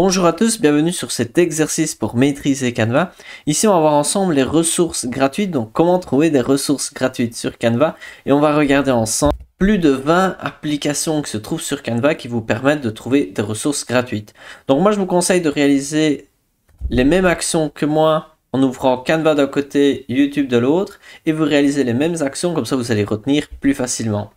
Bonjour à tous, bienvenue sur cet exercice pour maîtriser Canva. Ici, on va voir ensemble les ressources gratuites, donc comment trouver des ressources gratuites sur Canva. Et on va regarder ensemble plus de 20 applications qui se trouvent sur Canva qui vous permettent de trouver des ressources gratuites. Donc moi, je vous conseille de réaliser les mêmes actions que moi en ouvrant Canva d'un côté, YouTube de l'autre, et vous réalisez les mêmes actions, comme ça vous allez retenir plus facilement.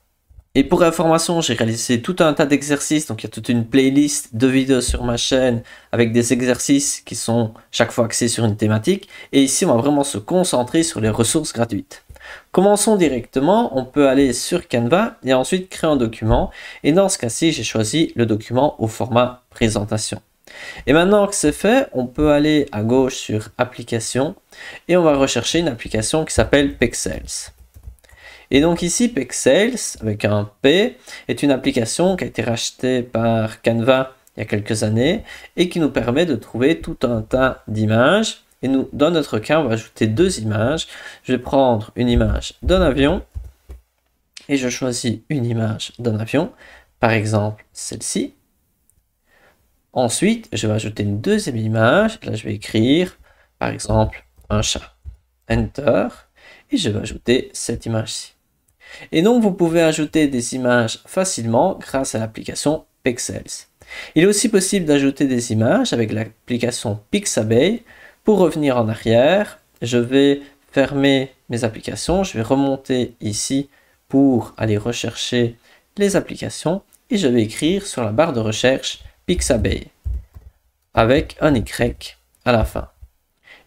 Et pour information, j'ai réalisé tout un tas d'exercices, donc il y a toute une playlist de vidéos sur ma chaîne avec des exercices qui sont chaque fois axés sur une thématique. Et ici, on va vraiment se concentrer sur les ressources gratuites. Commençons directement, on peut aller sur Canva et ensuite créer un document. Et dans ce cas-ci, j'ai choisi le document au format présentation. Et maintenant que c'est fait, on peut aller à gauche sur Applications et on va rechercher une application qui s'appelle Pexels. Et donc ici, Pexels, avec un P, est une application qui a été rachetée par Canva il y a quelques années et qui nous permet de trouver tout un tas d'images. Et nous, dans notre cas, on va ajouter deux images. Je vais prendre une image d'un avion et je choisis une image d'un avion, par exemple celle-ci. Ensuite, je vais ajouter une deuxième image. Là, je vais écrire, par exemple, un chat. Enter. Et je vais ajouter cette image-ci. Et donc vous pouvez ajouter des images facilement grâce à l'application Pexels. Il est aussi possible d'ajouter des images avec l'application Pixabay. Pour revenir en arrière, je vais fermer mes applications, je vais remonter ici pour aller rechercher les applications et je vais écrire sur la barre de recherche Pixabay avec un Y à la fin.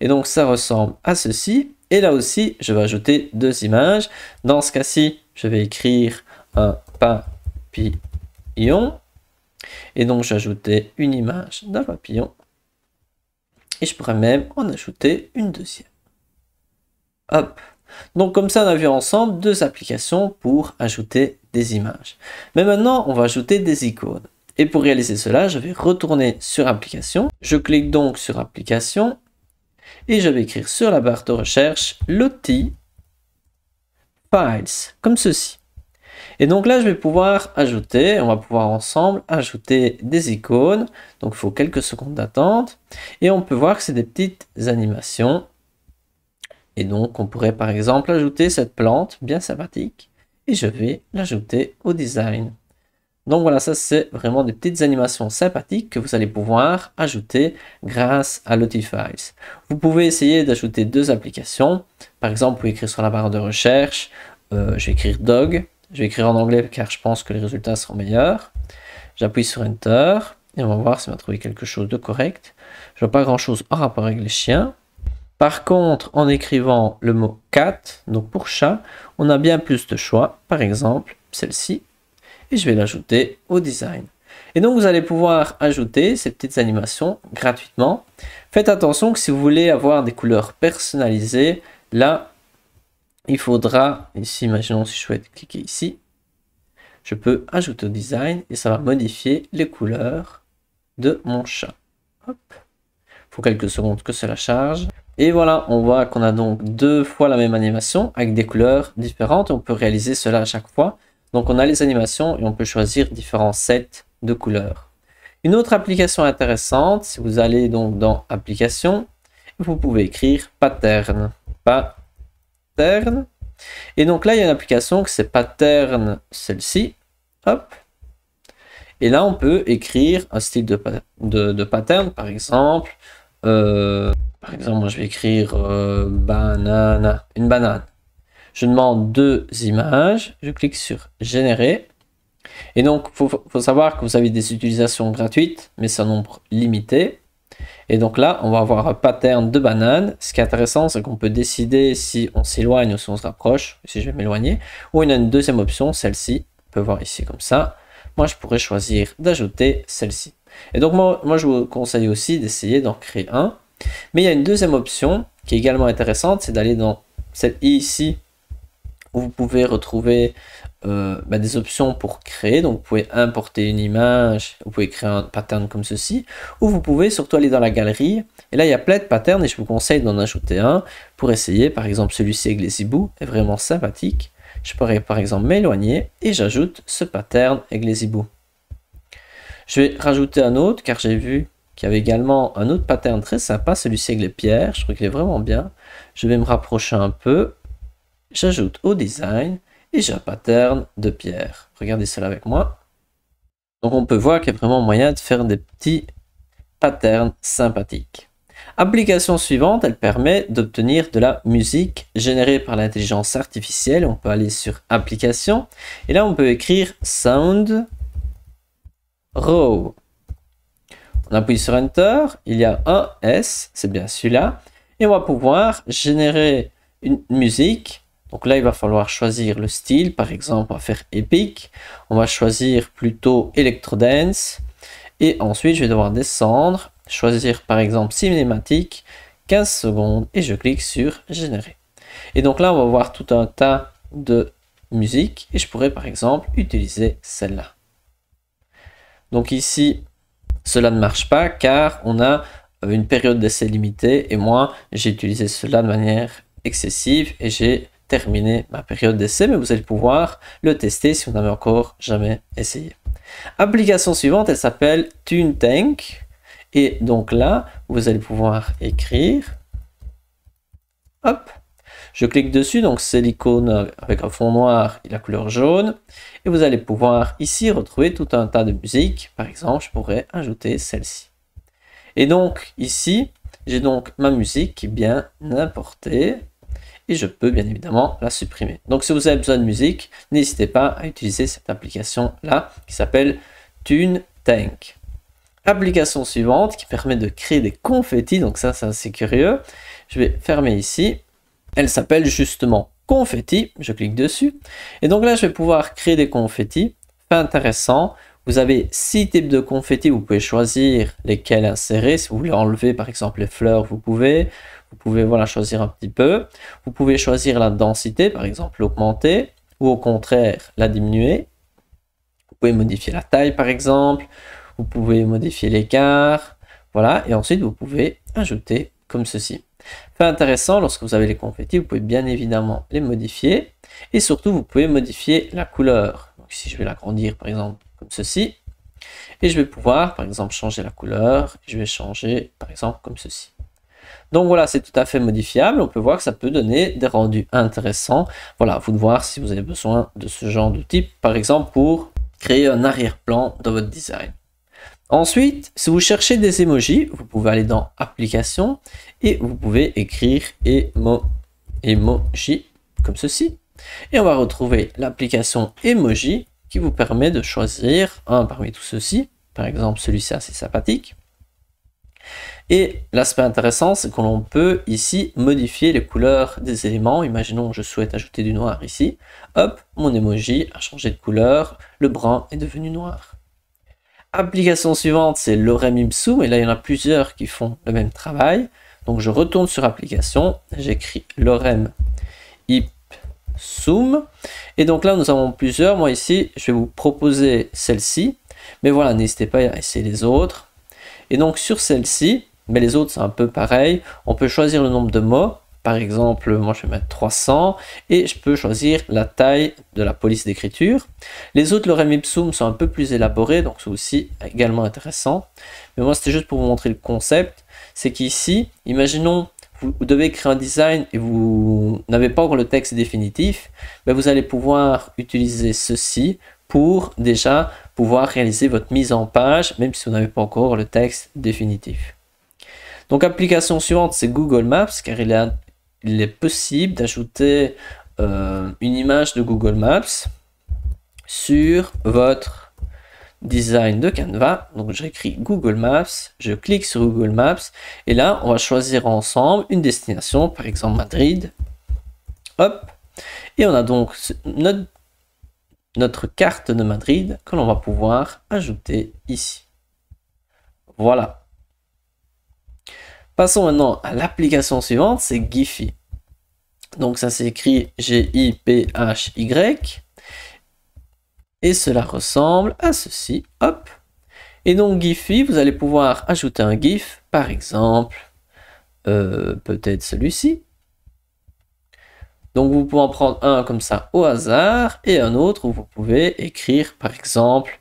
Et donc ça ressemble à ceci. Et là aussi, je vais ajouter deux images. Dans ce cas-ci, je vais écrire un papillon. Et donc, j'ajoutais une image d'un papillon. Et je pourrais même en ajouter une deuxième. Hop. Donc comme ça, on a vu ensemble deux applications pour ajouter des images. Mais maintenant, on va ajouter des icônes. Et pour réaliser cela, je vais retourner sur Application. Je clique donc sur Application et je vais écrire sur la barre de recherche l'outil Files, comme ceci. Et donc là, je vais pouvoir ajouter, on va pouvoir ensemble ajouter des icônes. Donc il faut quelques secondes d'attente. Et on peut voir que c'est des petites animations. Et donc on pourrait par exemple ajouter cette plante bien sympathique. Et je vais l'ajouter au design. Donc voilà, ça c'est vraiment des petites animations sympathiques que vous allez pouvoir ajouter grâce à Lotify. Vous pouvez essayer d'ajouter deux applications. Par exemple, vous pouvez écrire sur la barre de recherche, euh, je vais écrire dog, je vais écrire en anglais car je pense que les résultats seront meilleurs. J'appuie sur Enter et on va voir si on va trouver quelque chose de correct. Je vois pas grand chose en rapport avec les chiens. Par contre, en écrivant le mot cat, donc pour chat, on a bien plus de choix. Par exemple, celle-ci et je vais l'ajouter au design. Et donc vous allez pouvoir ajouter ces petites animations gratuitement. Faites attention que si vous voulez avoir des couleurs personnalisées, là, il faudra, ici, imaginons si je souhaite cliquer ici, je peux ajouter au design et ça va modifier les couleurs de mon chat. Hop. Faut quelques secondes que cela charge. Et voilà, on voit qu'on a donc deux fois la même animation avec des couleurs différentes. On peut réaliser cela à chaque fois. Donc on a les animations et on peut choisir différents sets de couleurs. Une autre application intéressante, si vous allez donc dans application, vous pouvez écrire pattern. Pattern. Et donc là, il y a une application que c'est pattern celle-ci. Hop. Et là, on peut écrire un style de, de, pattern, par exemple. Euh, par exemple, moi, je vais écrire euh, une banane. Je demande deux images. Je clique sur générer. Et donc, il faut, savoir que vous avez des utilisations gratuites, mais c'est nombre limité. Et donc là, on va avoir un pattern de banane. Ce qui est intéressant, c'est qu'on peut décider si on s'éloigne ou si on se rapproche, si je vais m'éloigner. Ou il y a une deuxième option, celle-ci. On peut voir ici comme ça. Moi, je pourrais choisir d'ajouter celle-ci. Et donc, moi, moi, je vous conseille aussi d'essayer d'en créer un. Mais il y a une deuxième option qui est également intéressante, c'est d'aller dans celle ici où vous pouvez retrouver euh, bah, des options pour créer. Donc vous pouvez importer une image, vous pouvez créer un pattern comme ceci, ou vous pouvez surtout aller dans la galerie. Et là, il y a plein de patterns et je vous conseille d'en ajouter un pour essayer. Par exemple, celui-ci avec les hiboux est vraiment sympathique. Je pourrais par exemple m'éloigner et j'ajoute ce pattern avec les hiboux. Je vais rajouter un autre car j'ai vu qu'il y avait également un autre pattern très sympa, celui-ci avec les pierres. Je trouve qu'il est vraiment bien. Je vais me rapprocher un peu J'ajoute au design et j'ai un pattern de pierre. Regardez cela avec moi. Donc on peut voir qu'il y a vraiment moyen de faire des petits patterns sympathiques. Application suivante, elle permet d'obtenir de la musique générée par l'intelligence artificielle. On peut aller sur application et là on peut écrire sound row. On appuie sur enter, il y a un S, c'est bien celui-là, et on va pouvoir générer une musique donc là, il va falloir choisir le style. Par exemple, on va faire épique. On va choisir plutôt Electro Dance. Et ensuite, je vais devoir descendre, choisir par exemple cinématique, 15 secondes, et je clique sur générer. Et donc là, on va voir tout un tas de musique et je pourrais par exemple utiliser celle-là. Donc ici, cela ne marche pas car on a une période d'essai limitée et moi, j'ai utilisé cela de manière excessive et j'ai terminé ma période d'essai, mais vous allez pouvoir le tester si vous n'avez encore jamais essayé. Application suivante, elle s'appelle TuneTank. Et donc là, vous allez pouvoir écrire. Hop, je clique dessus, donc c'est l'icône avec un fond noir et la couleur jaune. Et vous allez pouvoir ici retrouver tout un tas de musique. Par exemple, je pourrais ajouter celle-ci. Et donc ici, j'ai donc ma musique qui bien importée et je peux bien évidemment la supprimer. Donc si vous avez besoin de musique, n'hésitez pas à utiliser cette application là qui s'appelle TuneTank. Application suivante qui permet de créer des confettis, donc ça c'est assez curieux. Je vais fermer ici. Elle s'appelle justement Confetti, je clique dessus. Et donc là je vais pouvoir créer des confettis, intéressant. Vous avez six types de confettis, vous pouvez choisir lesquels insérer. Si vous voulez enlever par exemple les fleurs, vous pouvez. Vous pouvez voilà, choisir un petit peu. Vous pouvez choisir la densité, par exemple l'augmenter, ou au contraire la diminuer. Vous pouvez modifier la taille par exemple. Vous pouvez modifier l'écart. Voilà, et ensuite vous pouvez ajouter comme ceci. Fait intéressant, lorsque vous avez les confettis, vous pouvez bien évidemment les modifier. Et surtout, vous pouvez modifier la couleur. Donc, si je vais l'agrandir par exemple ceci. Et je vais pouvoir, par exemple, changer la couleur. Je vais changer, par exemple, comme ceci. Donc voilà, c'est tout à fait modifiable. On peut voir que ça peut donner des rendus intéressants. Voilà, vous de voir si vous avez besoin de ce genre de type par exemple, pour créer un arrière-plan dans votre design. Ensuite, si vous cherchez des emojis, vous pouvez aller dans applications et vous pouvez écrire emo emoji comme ceci. Et on va retrouver l'application emoji qui vous permet de choisir un parmi tous ceux-ci. Par exemple, celui-ci assez sympathique. Et l'aspect intéressant, c'est que l'on peut ici modifier les couleurs des éléments. Imaginons que je souhaite ajouter du noir ici. Hop, mon emoji a changé de couleur, le brun est devenu noir. Application suivante, c'est l'orem ipsum, et là il y en a plusieurs qui font le même travail. Donc je retourne sur application, j'écris l'orem ipsum Zoom. Et donc là, nous avons plusieurs. Moi ici, je vais vous proposer celle-ci. Mais voilà, n'hésitez pas à essayer les autres. Et donc sur celle-ci, mais les autres c'est un peu pareil, on peut choisir le nombre de mots. Par exemple, moi je vais mettre 300 et je peux choisir la taille de la police d'écriture. Les autres, le Zoom sont un peu plus élaborés, donc c'est aussi également intéressant. Mais moi c'était juste pour vous montrer le concept. C'est qu'ici, imaginons devez créer un design et vous n'avez pas encore le texte définitif, mais ben, vous allez pouvoir utiliser ceci pour déjà pouvoir réaliser votre mise en page, même si vous n'avez pas encore le texte définitif. Donc application suivante, c'est Google Maps, car il, est possible d'ajouter euh, une image de Google Maps sur votre design de Canva. Donc j'écris Google Maps, je clique sur Google Maps et là on va choisir ensemble une destination, par exemple Madrid. Hop. Et on a donc notre, carte de Madrid que l'on va pouvoir ajouter ici. Voilà. Passons maintenant à l'application suivante, c'est Giphy. Donc ça s'écrit G-I-P-H-Y. Et cela ressemble à ceci. Hop. Et donc Giphy, vous allez pouvoir ajouter un GIF, par exemple, euh, peut-être celui-ci. Donc vous pouvez en prendre un comme ça au hasard et un autre où vous pouvez écrire par exemple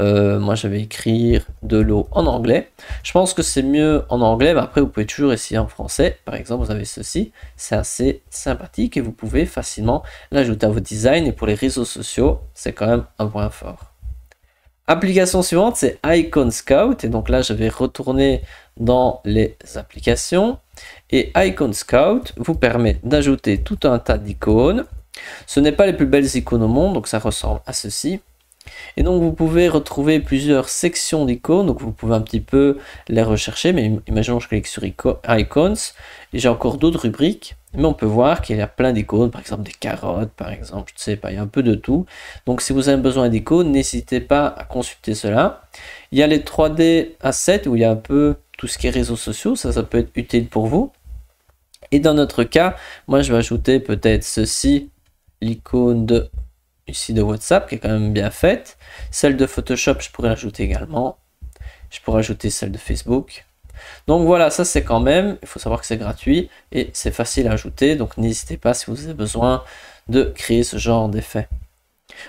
euh, moi, j'avais écrire de l'eau en anglais. Je pense que c'est mieux en anglais, mais après, vous pouvez toujours essayer en français. Par exemple, vous avez ceci. C'est assez sympathique et vous pouvez facilement l'ajouter à vos designs. Et pour les réseaux sociaux, c'est quand même un point fort. Application suivante, c'est Icon Scout. Et donc là, je vais retourner dans les applications. Et Icon Scout vous permet d'ajouter tout un tas d'icônes. Ce n'est pas les plus belles icônes au monde, donc ça ressemble à ceci. Et donc vous pouvez retrouver plusieurs sections d'icônes, donc vous pouvez un petit peu les rechercher, mais imaginons que je clique sur icons, et j'ai encore d'autres rubriques, mais on peut voir qu'il y a plein d'icônes, par exemple des carottes, par exemple, je ne sais pas, il y a un peu de tout. Donc si vous avez besoin d'icônes, n'hésitez pas à consulter cela. Il y a les 3D assets, où il y a un peu tout ce qui est réseaux sociaux, ça, ça peut être utile pour vous. Et dans notre cas, moi je vais ajouter peut-être ceci, l'icône de ici de WhatsApp qui est quand même bien faite. Celle de Photoshop, je pourrais ajouter également. Je pourrais ajouter celle de Facebook. Donc voilà, ça c'est quand même, il faut savoir que c'est gratuit et c'est facile à ajouter. Donc n'hésitez pas si vous avez besoin de créer ce genre d'effet.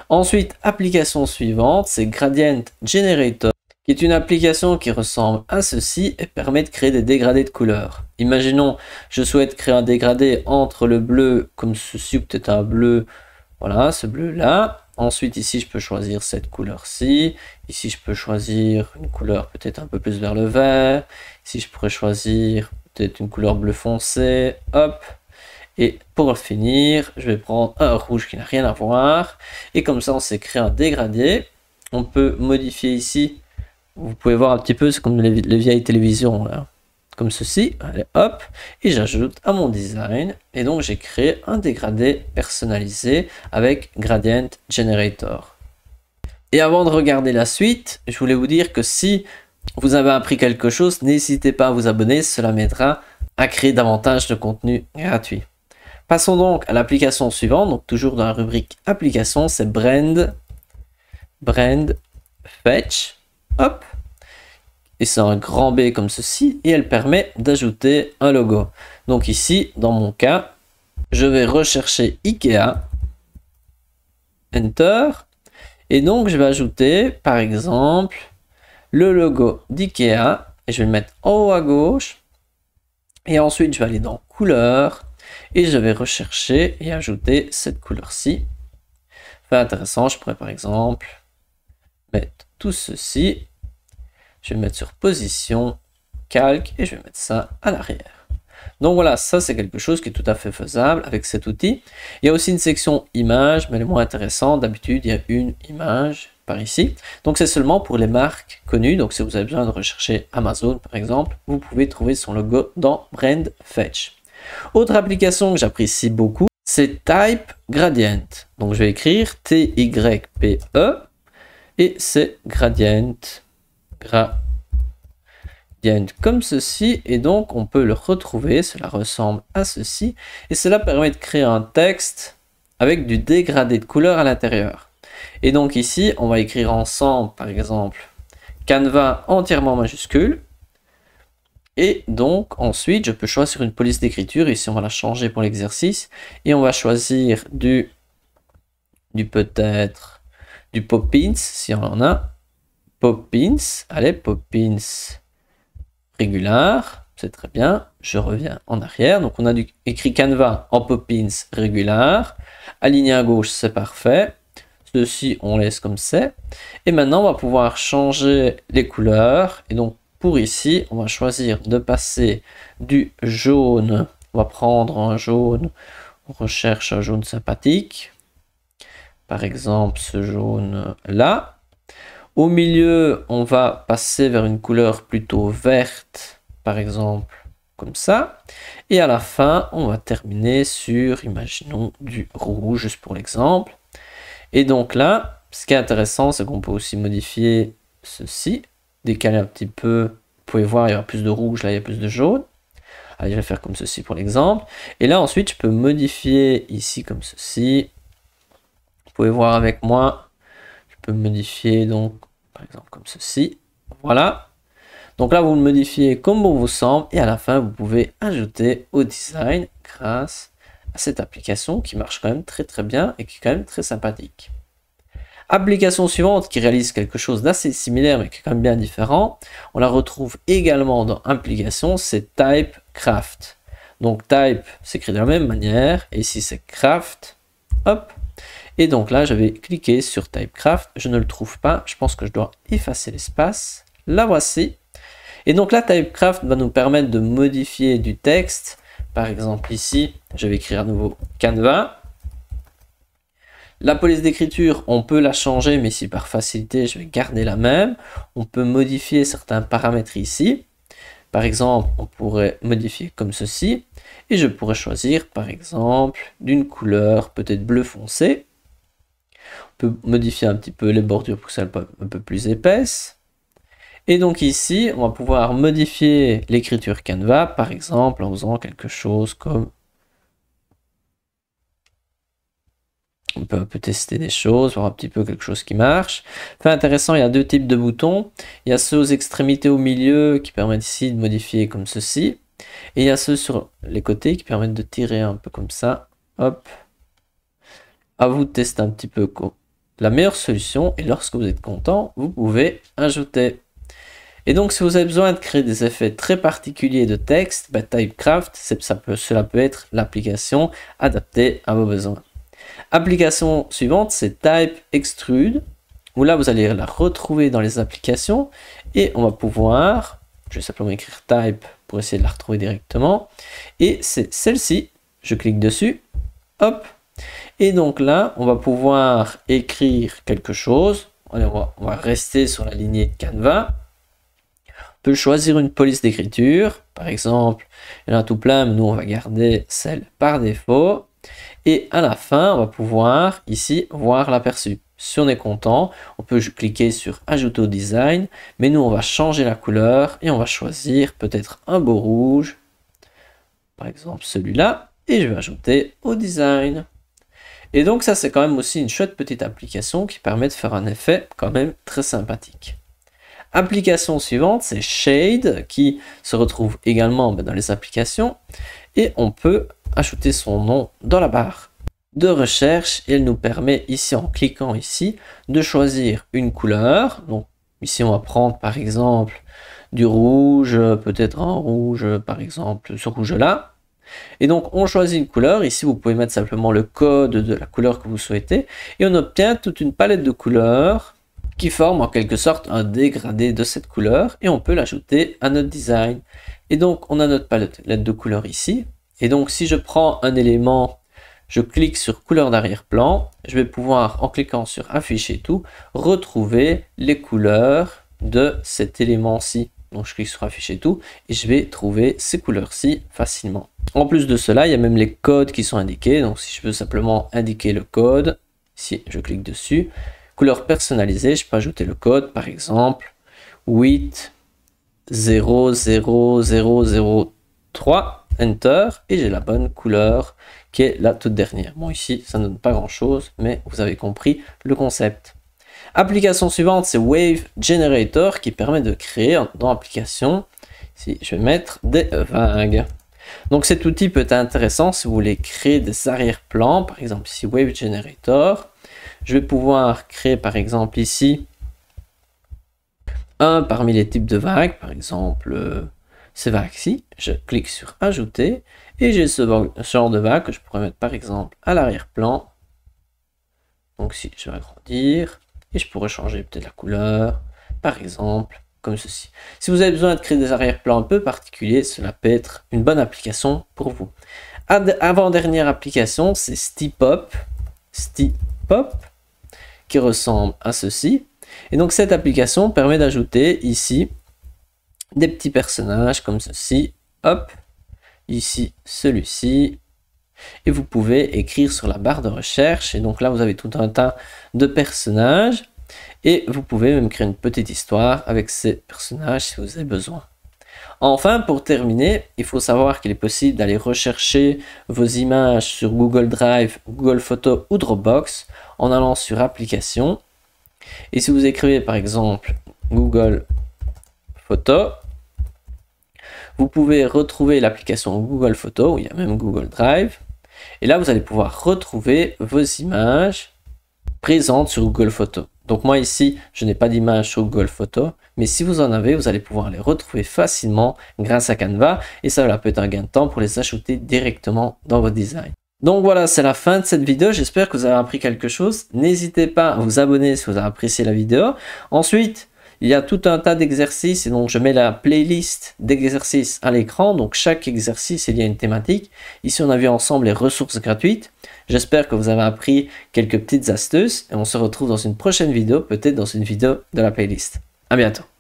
Ensuite, application suivante, c'est Gradient Generator qui est une application qui ressemble à ceci et permet de créer des dégradés de couleurs. Imaginons, je souhaite créer un dégradé entre le bleu comme ceci, ou peut-être un bleu voilà, ce bleu-là. Ensuite, ici, je peux choisir cette couleur-ci. Ici, je peux choisir une couleur peut-être un peu plus vers le vert. Ici, je pourrais choisir peut-être une couleur bleu foncé. Hop. Et pour finir, je vais prendre un rouge qui n'a rien à voir. Et comme ça, on s'est créé un dégradé. On peut modifier ici. Vous pouvez voir un petit peu, c'est comme les, les vieilles télévisions. Là comme ceci, allez hop, et j'ajoute à mon design, et donc j'ai créé un dégradé personnalisé avec Gradient Generator. Et avant de regarder la suite, je voulais vous dire que si vous avez appris quelque chose, n'hésitez pas à vous abonner, cela m'aidera à créer davantage de contenu gratuit. Passons donc à l'application suivante, donc toujours dans la rubrique application, c'est Brand, Brand, Fetch, hop, et c'est un grand B comme ceci et elle permet d'ajouter un logo. Donc ici, dans mon cas, je vais rechercher IKEA, Enter, et donc je vais ajouter par exemple le logo d'IKEA et je vais le mettre en haut à gauche et ensuite je vais aller dans couleur et je vais rechercher et ajouter cette couleur-ci. C'est intéressant, je pourrais par exemple mettre tout ceci je vais mettre sur position, calque, et je vais mettre ça à l'arrière. Donc voilà, ça c'est quelque chose qui est tout à fait faisable avec cet outil. Il y a aussi une section images, mais le moins intéressant, D'habitude, il y a une image par ici. Donc c'est seulement pour les marques connues. Donc si vous avez besoin de rechercher Amazon par exemple, vous pouvez trouver son logo dans Brand Fetch. Autre application que j'apprécie beaucoup, c'est Type Gradient. Donc je vais écrire t p e et c'est Gradient bien comme ceci et donc on peut le retrouver, cela ressemble à ceci et cela permet de créer un texte avec du dégradé de couleur à l'intérieur. Et donc ici, on va écrire ensemble, par exemple, Canva entièrement majuscule. Et donc ensuite, je peux choisir une police d'écriture. Ici, on va la changer pour l'exercice. Et on va choisir du, du peut-être du Poppins, si on en a. Poppins. Allez, Poppins. Régular. C'est très bien. Je reviens en arrière. Donc, on a écrit Canva en Poppins régular. Aligné à gauche, c'est parfait. Ceci, on laisse comme c'est. Et maintenant, on va pouvoir changer les couleurs. Et donc, pour ici, on va choisir de passer du jaune. On va prendre un jaune. On recherche un jaune sympathique. Par exemple, ce jaune-là. Au milieu, on va passer vers une couleur plutôt verte, par exemple, comme ça. Et à la fin, on va terminer sur, imaginons, du rouge, juste pour l'exemple. Et donc là, ce qui est intéressant, c'est qu'on peut aussi modifier ceci, décaler un petit peu. Vous pouvez voir, il y aura plus de rouge, là, il y a plus de jaune. Allez, je vais faire comme ceci pour l'exemple. Et là, ensuite, je peux modifier ici comme ceci. Vous pouvez voir avec moi, je peux modifier donc par exemple comme ceci. Voilà. Donc là, vous le modifiez comme bon vous semble et à la fin, vous pouvez ajouter au design grâce à cette application qui marche quand même très très bien et qui est quand même très sympathique. Application suivante qui réalise quelque chose d'assez similaire mais qui est quand même bien différent, on la retrouve également dans Application, c'est type craft Donc Type s'écrit de la même manière et ici c'est Craft. Hop, et donc là, je vais cliquer sur Typecraft, je ne le trouve pas, je pense que je dois effacer l'espace. La voici. Et donc là, Typecraft va nous permettre de modifier du texte. Par exemple ici, je vais écrire à nouveau Canva. La police d'écriture, on peut la changer, mais si par facilité, je vais garder la même. On peut modifier certains paramètres ici. Par exemple, on pourrait modifier comme ceci. Et je pourrais choisir, par exemple, d'une couleur peut-être bleu foncé peut modifier un petit peu les bordures pour que ça soit un peu plus épaisse. Et donc ici, on va pouvoir modifier l'écriture Canva, par exemple, en faisant quelque chose comme... On peut un tester des choses, voir un petit peu quelque chose qui marche. Enfin, intéressant, il y a deux types de boutons. Il y a ceux aux extrémités au milieu qui permettent ici de modifier comme ceci. Et il y a ceux sur les côtés qui permettent de tirer un peu comme ça. Hop. À vous de tester un petit peu la meilleure solution est lorsque vous êtes content, vous pouvez ajouter. Et donc si vous avez besoin de créer des effets très particuliers de texte, bah, TypeCraft, ça peut, cela peut être l'application adaptée à vos besoins. Application suivante, c'est Type Extrude, où là vous allez la retrouver dans les applications et on va pouvoir, je vais simplement écrire Type pour essayer de la retrouver directement, et c'est celle-ci, je clique dessus, hop, et donc là, on va pouvoir écrire quelque chose. on, va, rester sur la lignée de Canva. On peut choisir une police d'écriture. Par exemple, il y en a tout plein, mais nous, on va garder celle par défaut. Et à la fin, on va pouvoir ici voir l'aperçu. Si on est content, on peut cliquer sur Ajouter au design, mais nous on va changer la couleur et on va choisir peut-être un beau rouge, par exemple celui-là, et je vais ajouter au design. Et donc ça c'est quand même aussi une chouette petite application qui permet de faire un effet quand même très sympathique. Application suivante, c'est Shade, qui se retrouve également ben, dans les applications. Et on peut ajouter son nom dans la barre de recherche. Il nous permet ici, en cliquant ici, de choisir une couleur. Donc ici, on va prendre par exemple du rouge, peut-être un rouge, par exemple ce rouge-là. Et donc on choisit une couleur, ici vous pouvez mettre simplement le code de la couleur que vous souhaitez, et on obtient toute une palette de couleurs qui forme en quelque sorte un dégradé de cette couleur, et on peut l'ajouter à notre design. Et donc on a notre palette de couleurs ici, et donc si je prends un élément je clique sur couleur d'arrière-plan, je vais pouvoir, en cliquant sur afficher tout, retrouver les couleurs de cet élément-ci. Donc je clique sur afficher tout et je vais trouver ces couleurs-ci facilement. En plus de cela, il y a même les codes qui sont indiqués. Donc si je veux simplement indiquer le code, si je clique dessus, couleur personnalisée, je peux ajouter le code par exemple 8 enter et j'ai la bonne couleur qui est la toute dernière. Bon ici ça ne donne pas grand chose mais vous avez compris le concept. Application suivante, c'est Wave Generator qui permet de créer dans l'application, si je vais mettre des vagues. Donc cet outil peut être intéressant si vous voulez créer des arrière-plans, par exemple ici Wave Generator. Je vais pouvoir créer par exemple ici un parmi les types de vagues, par exemple euh, ces vagues-ci. Je clique sur Ajouter et j'ai ce genre de vague que je pourrais mettre par exemple à l'arrière-plan. Donc si je vais agrandir, et je pourrais changer peut-être la couleur, par exemple, comme ceci. Si vous avez besoin de créer des arrière-plans un peu particuliers, cela peut être une bonne application pour vous. Avant-dernière application, c'est Steep Stipop, qui ressemble à ceci. Et donc cette application permet d'ajouter ici des petits personnages comme ceci. Hop, ici celui-ci, et vous pouvez écrire sur la barre de recherche. Et donc là, vous avez tout un tas de personnages. Et vous pouvez même créer une petite histoire avec ces personnages si vous avez besoin. Enfin, pour terminer, il faut savoir qu'il est possible d'aller rechercher vos images sur Google Drive, Google Photo ou Dropbox en allant sur application. Et si vous écrivez par exemple Google Photo vous pouvez retrouver l'application Google Photo il y a même Google Drive. Et là, vous allez pouvoir retrouver vos images présentes sur Google Photo. Donc moi ici, je n'ai pas d'image sur Google Photo, mais si vous en avez, vous allez pouvoir les retrouver facilement grâce à Canva et ça va peut être un gain de temps pour les ajouter directement dans votre design. Donc voilà, c'est la fin de cette vidéo. J'espère que vous avez appris quelque chose. N'hésitez pas à vous abonner si vous avez apprécié la vidéo. Ensuite, il y a tout un tas d'exercices, et donc je mets la playlist d'exercices à l'écran, donc chaque exercice il y a une thématique. Ici on a vu ensemble les ressources gratuites, j'espère que vous avez appris quelques petites astuces, et on se retrouve dans une prochaine vidéo, peut-être dans une vidéo de la playlist. À bientôt